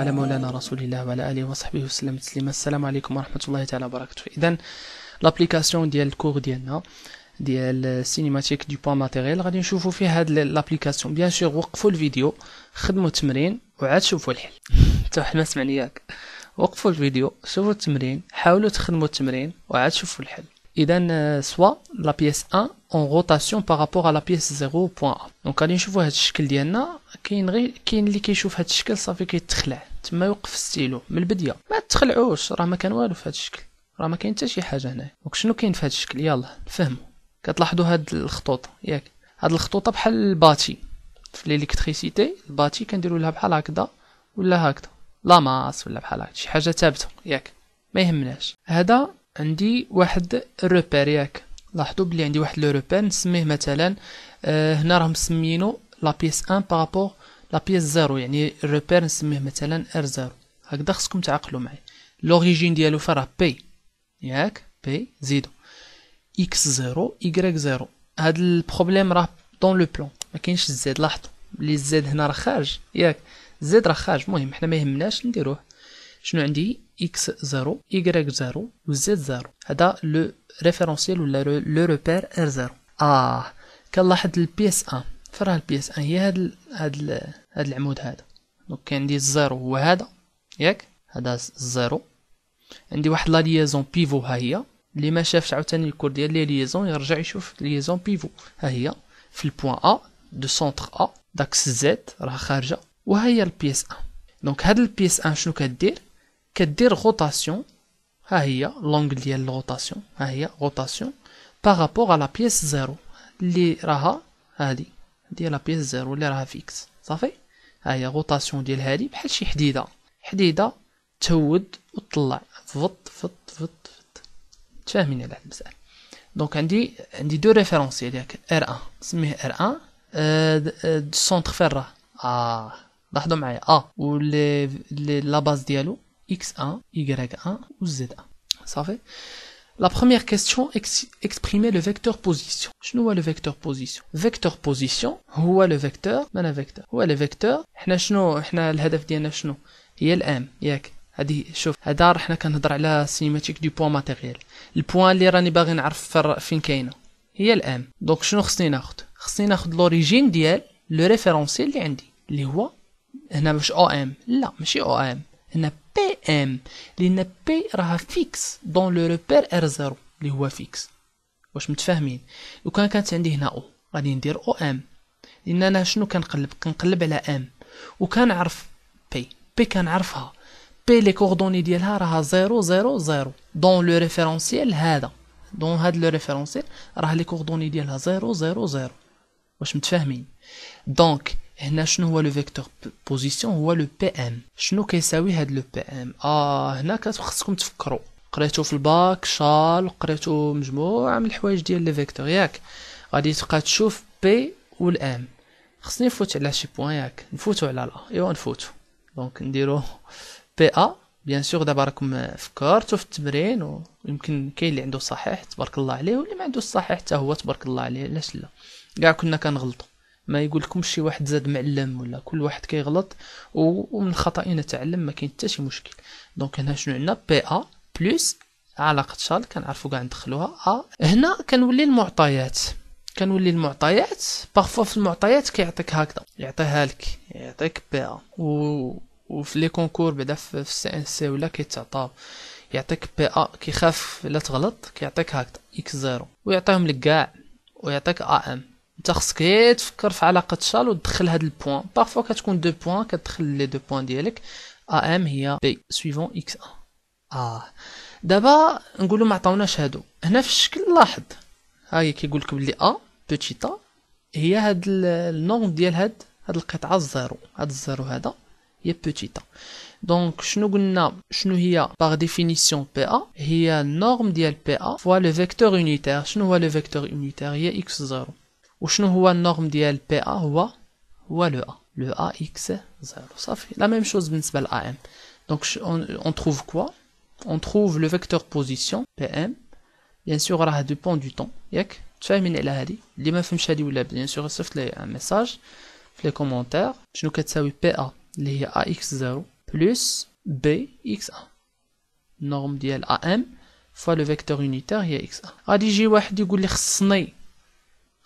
على مولانا رسول الله وعلى اله وصحبه وسلم تسليما السلام عليكم ورحمه الله تعالى وبركاته اذا لابليكاسيون ديال الكور ديالنا ديال سينيماتيك دي بوان ماتيريال غادي نشوفوا فيه هاد لابليكاسيون بيان سور وقفوا الفيديو خدموا التمرين وعاد شوفوا الحل انت ما سمعني ياك وقفوا الفيديو شوفوا التمرين حاولوا تخدموا التمرين وعاد شوفوا الحل اذا سوا لا بيس 1 اون روتاسيون بارابور على بيس 0.1 دونك غادي نشوفوا هاد الشكل ديالنا كاين غير كاين اللي كيشوف هاد الشكل صافي كيتخلع تما يوقف ستيلو من البديه ما تخلعوش راه ما كان والو في هذا الشكل راه ما كاين حتى شي حاجه هنا دونك شنو كاين في هذا الشكل يلا نفهموا كتلاحظوا هاد الخطوط ياك هاد الخطوطه بحال الباتي في الالكتريسيتي الباتي كنديروا لها بحال هكذا ولا هكذا لا ماس ولا بحال هكذا شي حاجه ثابته ياك ما يهمناش هذا عندي واحد روبير ياك لاحظوا بلي عندي واحد لو روبير نسميه مثلا آه هنا راه مسمينو لا بيس 1 بارابور لا بيس زيرو يعني الروبير نسميه مثلا ار زيرو هكذا خصكم تعقلوا معايا لوريجين ديالو فراه بي ياك بي زيدو اكس زيرو يكريك زيرو هاد البروبليم راه دون لو بلون ما كاينش الزيد لاحظوا لي الزيد هنا راه خارج ياك الزيد راه خارج المهم حنا ما يهمناش نديروه شنو عندي اكس زيرو يكريك زيرو وزيد زيرو هذا لو ريفيرونسيال ولا لو روبير ار زيرو اه كنلاحظ البيس ان فراه البي اس ان آه، هي هاد هاد هاد العمود هذا دونك كاين عندي الزيرو هو هذا ياك هذا الزيرو عندي واحد لا ليزون بيفو ها هي اللي ما شافش عاوتاني الكور ديال لي ليزون يرجع يشوف ليزون بيفو ها هي في البوان ا دو سونتر ا داكس زيت راه خارجه وها هي البي اس ان دونك هاد البي اس ان شنو كدير كدير روتاسيون ها هي لونغ ديال الروتاسيون ها هي روتاسيون بارابور على بيس زيرو اللي راها هادي ديال لابيس زيرو اللي راها فيكس صافي ها هي غوطاسيون ديال هادي بحال شي حديده حديده تهود وتطلع فط فط فط فط فاهمين على هاد المسألة دونك عندي عندي دو ريفيرونسيال ياك ار ان سميه ار ان أه السونتر آه، فين راه اه لاحظوا معايا ا آه. و لا باز ديالو اكس ان y ان و زد ان صافي La première question ex exprimait le vecteur position. شنو هو le vecteur position Vecteur position هو le vecteur معنى vecteur هو le vecteur حنا شنو حنا الهدف ديالنا شنو هي الام ياك هذه شوف هذا حنا كنهضر على سينيماتيك دو بوان ماتيريال البوان اللي راني باغي نعرف فين كاينه هي الام دونك شنو خصني ناخد خصني ناخد لوريجين ديال لو ريفيرونسيل اللي عندي اللي هو هنا مش او ام لا ماشي او ام هنا بي ام لان بي راها فيكس دون لو روبير ار زيرو اللي هو فيكس واش متفاهمين لو كان كانت عندي هنا او غادي ندير او ام لان انا شنو كنقلب كنقلب على ام وكنعرف بي بي كنعرفها بي لي كوردوني ديالها راها زيرو زيرو زيرو دون لو ريفيرونسيال هذا دون هاد لو ريفيرونسيال راه لي كوردوني ديالها زيرو زيرو زيرو واش متفاهمين دونك هنا شنو هو لو فيكتور بوزيسيون هو لو بي ام شنو كيساوي هاد لو بي ام اه هنا خاصكم تفكروا قريتو في الباك شال قريتو مجموعه من الحوايج ديال لي فيكتور ياك غادي تبقى تشوف بي والام خصني نفوت على شي بوان ياك نفوتو على لا ايوا نفوتو دونك نديرو بي ا بيان سور دابا راكم فكرتو في التمرين ويمكن كاين اللي عنده صحيح تبارك الله عليه واللي ما عندوش صحيح حتى هو تبارك الله عليه علاش لا كاع كنا كنغلطو ما يقول لكم شي واحد زاد معلم ولا كل واحد كيغلط ومن الخطأ نتعلم ما كاين حتى شي مشكل دونك هنا شنو عندنا بي ا بلس علاقه شال كنعرفو كاع ندخلوها ا هنا كنولي المعطيات كنولي المعطيات بارفو في المعطيات كيعطيك هكذا يعطيها لك يعطيك بي ا و... وفي لي كونكور بعدا في السي ان سي ولا كيتعطى يعطيك بي ا كيخاف لا تغلط كيعطيك هكذا اكس زيرو ويعطيهم لك كاع ويعطيك ا ام انت خصك تفكر في علاقه شال وتدخل هاد البوان بارفوا كتكون دو بوان كتدخل لي دو بوان ديالك ا ام هي بي سويفون اكس ا اه دابا نقولوا ما عطاوناش هادو هنا في الشكل لاحظ ها هي كيقول لك بلي ا بوتيتا هي هاد النورم ديال هاد هاد القطعه الزيرو هاد الزيرو هذا هي بوتيتا دونك شنو قلنا شنو هي باغ ديفينيسيون بي ا هي النورم ديال بي ا فوا لو فيكتور يونيتير شنو هو لو فيكتور يونيتير هي اكس زيرو Et je ne la ou le A. Le ax ça fait La même chose, c'est Donc, on trouve quoi On trouve le vecteur position, PM. Bien sûr, ça dépend du temps. yek tu vous donner un message. les Je un PA, A, ax 0. Plus bx norme de Fois le vecteur unitaire, ax A.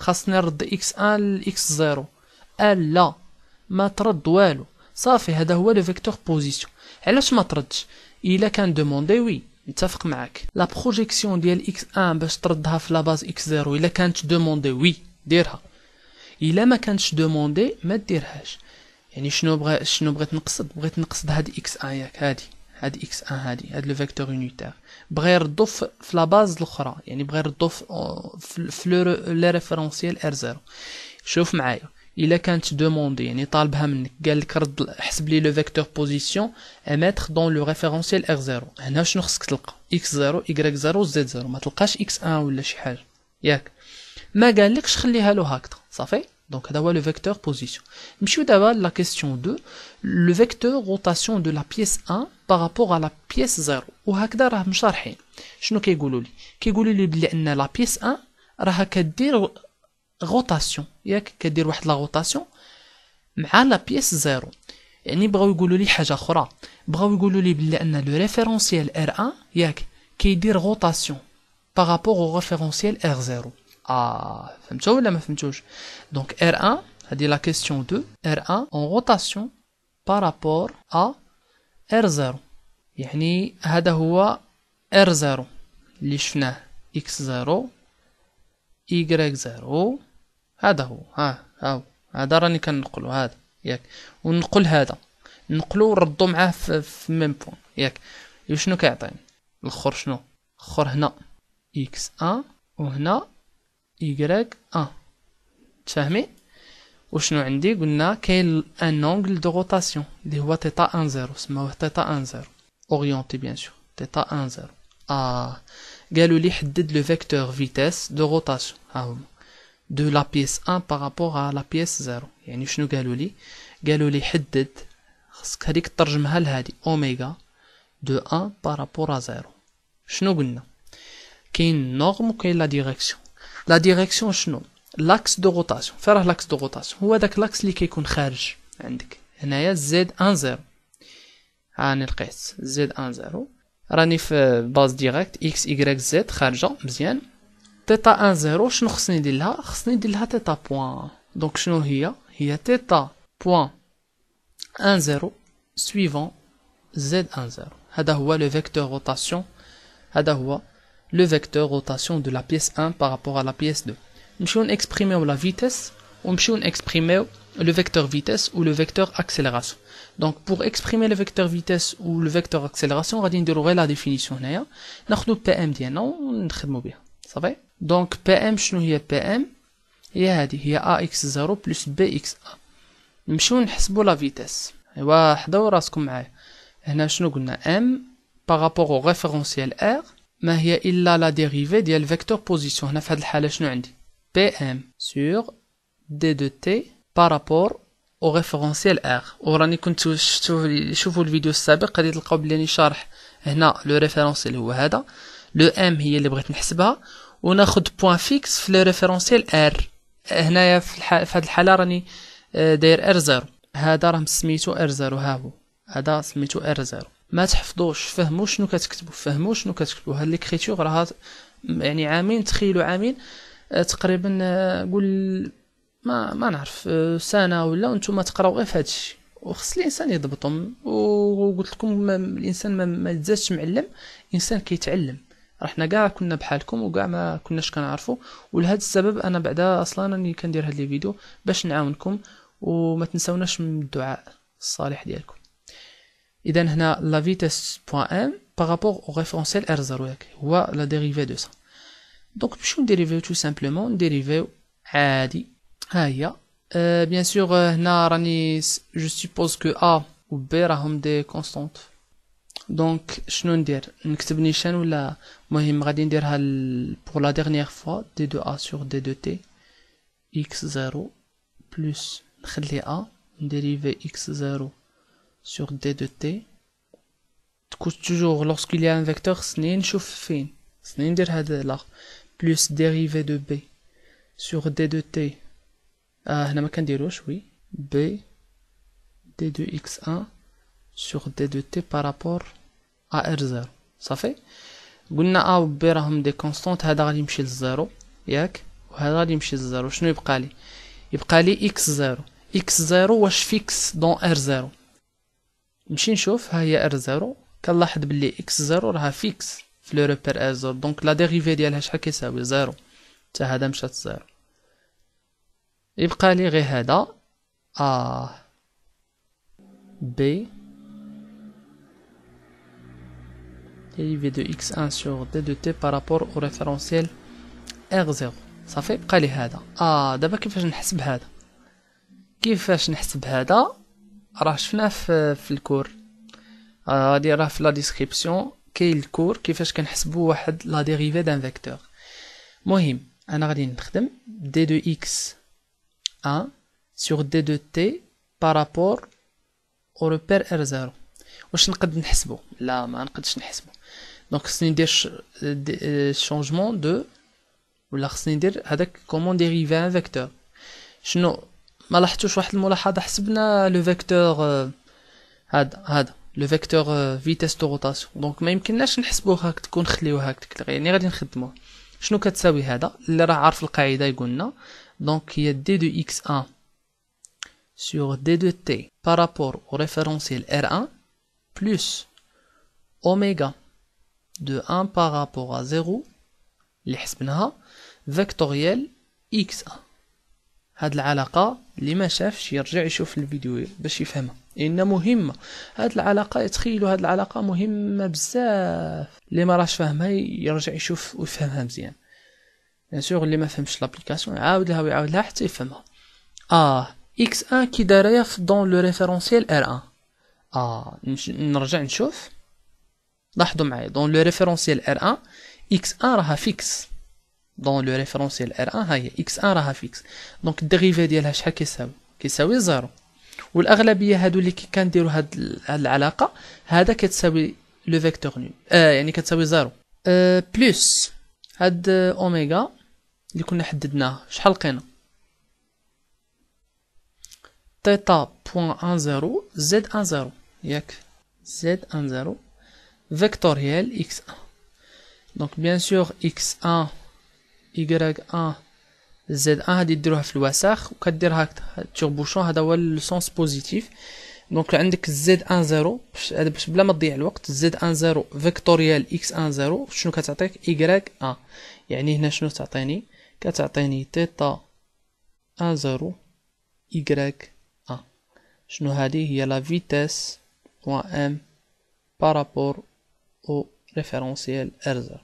خاصني نرد اكس ان لاكس زيرو قال لا ما ترد والو صافي هذا هو لو فيكتور بوزيسيون علاش ما تردش الا كان دوموندي وي نتفق معاك لا بروجيكسيون ديال اكس ان باش تردها في لا باز اكس زيرو الا كانت دوموندي وي ديرها الا ما كانتش دوموندي ما ديرهاش يعني شنو بغا شنو بغيت نقصد بغيت نقصد هاد اكس ان ياك هادي هاد اكس ان هادي هاد لو فيكتور يونيتير بغا يردو في لا باز الاخرى يعني بغا يردو في لو ريفرنسيال ار زيرو شوف معايا الا كانت دوموندي يعني طالبها منك قال لك رد حسب لي لو فيكتور بوزيسيون اميتر دون لو ريفرنسيال ار زيرو هنا شنو خصك تلقى اكس زيرو y زيرو زد زيرو ما تلقاش اكس ان ولا شي حاجه ياك ما لكش خليها له هكذا صافي Donc, d'abord le vecteur position. Monsieur d'abord la question 2, le vecteur rotation de la pièce 1 par rapport à la pièce 0. Ou hakda rah msharhin. Shno kayqoulou li? Je vais bli que la pièce 1 راها كدير rotation. ياك كدير واحد la rotation مع la pièce 0. يعني بغاو يقولوا لي حاجه اخرى بغاو يقولوا لي بلي ان لو ريفيرونسيال ار 1 ياك كيدير غوتاسيون بارابور او ريفيرونسيال ار 0 فهمتوا ولا ما فهمتوش دونك ار 1 هذه لا كيسيون 2 ار 1 اون روتاسيون بارابور ا ار 0 يعني هذا هو ار 0 اللي شفناه اكس 0 y 0 هذا هو ها ها هذا راني كنقلو هذا ياك ونقل هذا نقلو ونردو معاه في, ميم بوين ياك شنو كيعطيني الاخر شنو الاخر هنا اكس 1 وهنا يكراك ان تفهمي وشنو عندي قلنا كاين ان اونغل دو روتاسيون اللي هو تيتا ان زيرو سموه تيتا ان زيرو اورينتي بيان سور تيتا ان زيرو اه قالوا لي حدد لو فيكتور فيتيس دو روتاسيون ها هو دو لا بيس 1 بارابور ا لا بيس 0 يعني شنو قالوا لي قالوا لي حدد خصك هذيك ترجمها لهادي اوميغا دو 1 بارابور ا 0 شنو قلنا كاين نورم وكاين لا ديريكسيون لا ديريكسيون شنو لاكس دو روتاسيون فين راه لاكس دو روتاسيون هو داك لاكس اللي كيكون خارج عندك هنايا زد ان زيرو هاني لقيت زد ان زيرو راني في باز ديريكت اكس y زد خارجه مزيان تيتا ان زيرو شنو خصني ندير لها خصني ندير لها تيتا بوان دونك شنو هي هي تيتا بوان ان زيرو سويفون z ان زيرو هذا هو لو فيكتور روتاسيون هذا هو le vecteur rotation de la pièce 1 par rapport à la pièce 2. Nous exprimer la vitesse, on exprimer le vecteur vitesse ou le vecteur accélération. Donc pour exprimer le vecteur vitesse ou le vecteur accélération, on va dire la définition. Nous PM on Ça va Donc PM, شنو PM هي هذه هي AX0 plus BX1. نمشيو نحسبوا la vitesse ايوا حضروا راسكم معايا هنا شنو قلنا M par rapport au référentiel R ما هي إلا لا ديريفي ديال فيكتور بوزيسيون هنا في هاد الحالة شنو عندي بي ام سور دي دو تي بارابور او ريفيرونسيال ار وراني كنت شفتو شوفوا الفيديو السابق غادي تلقاو بلي شارح هنا لو ريفيرونسيال هو هذا لو ام هي اللي بغيت نحسبها وناخذ بوان فيكس في لو ريفيرونسيال ار هنايا في, الح... في هاد الحالة راني آه، داير ار زيرو هذا راه سميتو ار زيرو ها هو هذا سميتو ار زيرو ما تحفظوش فهموا شنو كتكتبوا فهموا شنو كتكتبوا هاد ليكريتور راه يعني عامين تخيلوا عامين آه، تقريبا آه، قول ما ما نعرف آه، سنه ولا نتوما تقراو غير في هادشي وخص الانسان يضبطهم وقلت لكم الانسان ما, ما معلم الانسان كيتعلم راه حنا كاع كنا بحالكم وكاع ما كناش كنعرفوا ولهذا السبب انا بعدا اصلا راني كندير هاد لي فيديو باش نعاونكم وما تنسوناش من الدعاء الصالح ديالكم Et هنا la vitesse.m par rapport au référentiel R0 هو la dérivée de ça donc je vais dériver tout simplement une dérivée هيا euh, bien sûr euh, je suppose que A ou B sont des constantes donc je ندير نكتب نيشان dire pour la dernière fois D2A sur D2T x0 plus نخلي A dérivée x0 sur d de t تكون توجور lorsqu'il يليا ان un vecteur سنين نشوف فين سنين ندير هذا لا plus ديريفي دو بي sur دي دو تي آه هنا ما كنديروش وي بي دي دو اكس ان sur دي دو تي بارابور rapport ار زيرو صافي قلنا ا و بي راهم دي كونستونت هذا غادي يمشي للزيرو ياك وهذا غادي يمشي للزيرو شنو يبقى لي يبقى لي اكس زيرو x0 واش فيكس دون ار زيرو نمشي نشوف ها هي ار زيرو كنلاحظ بلي اكس زيرو راها فيكس في لو روبير ار زيرو دونك لا ديريفي ديالها شحال كيساوي زيرو حتى هذا مشات زيرو يبقى لي غير هذا ا آه. بي dérivée دو اكس 1 سور دي دو تي بارابور او au ار زيرو صافي بقى لي هذا اه دابا كيفاش نحسب هذا كيفاش نحسب هذا راه شفناه في, في الكور آه، غادي راه في لا ديسكريبسيون كاين الكور كيفاش كنحسبوا واحد لا ديريفي دان فيكتور مهم انا غادي نخدم دي دو اكس ا سور دي دو تي بارابور او روبير ار زيرو واش نقد نحسبو لا ما نقدش نحسبو دونك خصني ندير شونجمون دو آه، ولا خصني ندير هذاك كومون ديريفي ان فيكتور شنو ما لاحظتوش واحد الملاحظه حسبنا لو فيكتور آه، هذا هذا لو فيكتور آه، فيتيس دو روتاسيون دونك ما يمكنناش نحسبوه تكون ونخليوه هاك يعني غادي نخدموه شنو كتساوي هذا اللي راه عارف القاعده يقولنا دونك هي دي دو اكس 1 سور دي دو تي بارابور او ريفيرونسييل ار ان R1 plus دو ان 1 par rapport 0 اللي حسبناها فيكتوريال اكس 1 هاد العلاقة اللي ما شافش يرجع يشوف الفيديو باش يفهمها ان مهمه هاد العلاقه يتخيلوا هاد العلاقه مهمه بزاف اللي ما راش فاهمها يرجع يشوف ويفهمها مزيان بيان سور اللي ما فهمش لابليكاسيون يعاود لها ويعاود لها حتى يفهمها اه اكس 1 كي في دون لو ريفيرونسيال ار 1 اه نرجع نشوف لاحظوا معايا دون لو ريفيرونسيال ار 1 اكس 1 راها فيكس دون لو ريفرونسيال ار 1 ها هي اكس 1 راها فيكس دونك الديريفي ديالها شحال كيساوي كيساوي زيرو والاغلبيه هادو اللي كنديروا هاد العلاقه هذا كتساوي لو فيكتور نو آه يعني كتساوي زيرو آه بلس هاد اوميغا اللي كنا حددناه شحال لقينا تيتا بوان ان زيرو زد ان زيرو ياك زد ان زيرو فيكتوريال اكس ان دونك بيان سور اكس ان Y A Z A هادي ديروها في الوساخ وكدير هكا تيغبوشون هذا هو السونس بوزيتيف دونك عندك z 1 0 باش بلا ما تضيع الوقت z 1 0 فيكتوريال x 1 0 شنو كتعطيك y ا آه. يعني هنا شنو تعطيني كتعطيني تيتا 1 0 y ا آه. شنو هذه هي لا فيتيس بوان ام بارابور او ريفيرونسيال ار 0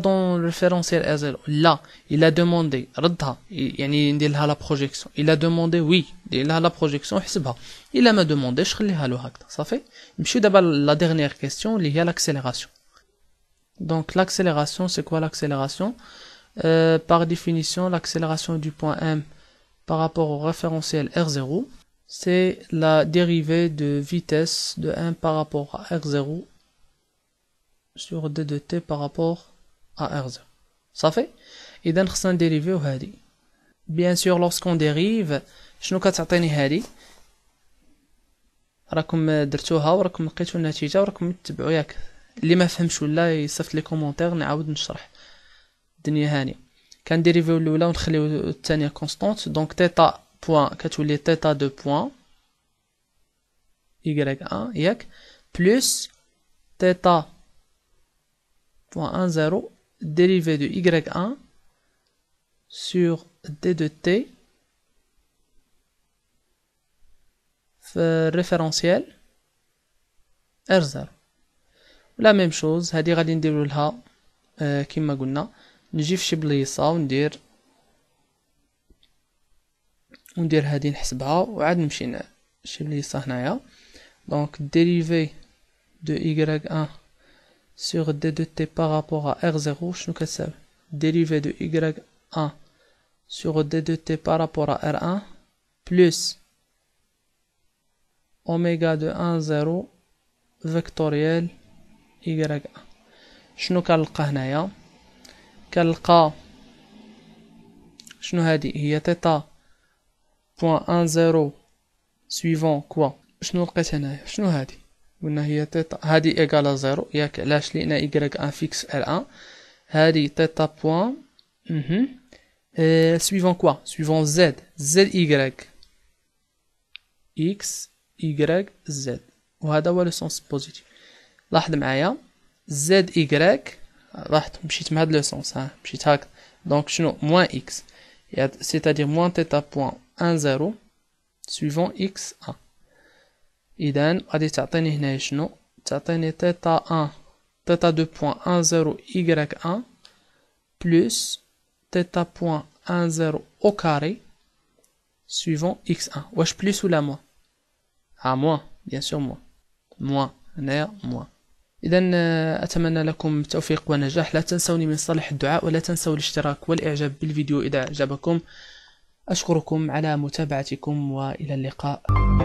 dans le référentiel R0 Là, il a demandé, il la projection. Il a demandé, oui, il a la projection, Il a demandé, je le fait. Ça fait. je la dernière question y à l'accélération. Donc l'accélération, c'est quoi l'accélération euh, Par définition, l'accélération du point M par rapport au référentiel R0, c'est la dérivée de vitesse de M par rapport à R0 sur 2 de t par rapport à R0. Ça fait Et d'un un dérivé au Bien sûr, lorsqu'on dérive, شنو كتعطيني هادي راكم درتوها وراكم لقيتوا النتيجه وراكم تبعوا ياك اللي ما فهمش ولا يصيفط لي كومونتير نعاود نشرح الدنيا هانيه كنديريفيو الاولى ونخليو الثانيه كونستانت دونك تيتا بوين كتولي تيتا دو بوين y 1 ياك بلس تيتا 0.10 dérivé de y1 sur d de t euh, referentiel r 0 لا ميم شوز هادي غادي نديرو لها آه قلنا نجي فشي بليصه وندير وندير هادي نحسبها وعاد نمشي شي بليصه هنايا دونك ديريفي دو y1 sur d 2 t par rapport à r0, nous que dérivée de y1 sur d 2 t par rapport à r1 plus oméga de 1, 0 vectoriel y1. شنو كنلقى هنايا كنلقى شنو هادي هي تيتا بوان 1 0 suivant quoi شنو je هنايا شنو dit. قلنا هي تيتا هادي ايكالا زيرو ياك علاش لان ايكغيك ان فيكس ال ان هادي تيتا بوان آه، سويفون كوا سويفون زد زد ايكغيك اكس ايكغيك زد وهذا هو لو سونس بوزيتيف لاحظ معايا زد ايكغيك رحت مشيت مع هاد لو سونس ها مشيت هاك دونك شنو موان اكس سيتادير موان تيتا بوان ان زيرو سويفون اكس 1 اذا غادي تعطيني هنا شنو تعطيني تيتا 1 تيتا 2.10 y 1 بلس تيتا 1.10 او كاري suivant x1 واش بلس ولا موان ها موان بيان سور موان موان هنايا موان اذا اتمنى لكم التوفيق والنجاح لا تنسوني من صالح الدعاء ولا تنسوا الاشتراك والاعجاب بالفيديو اذا اعجبكم اشكركم على متابعتكم والى اللقاء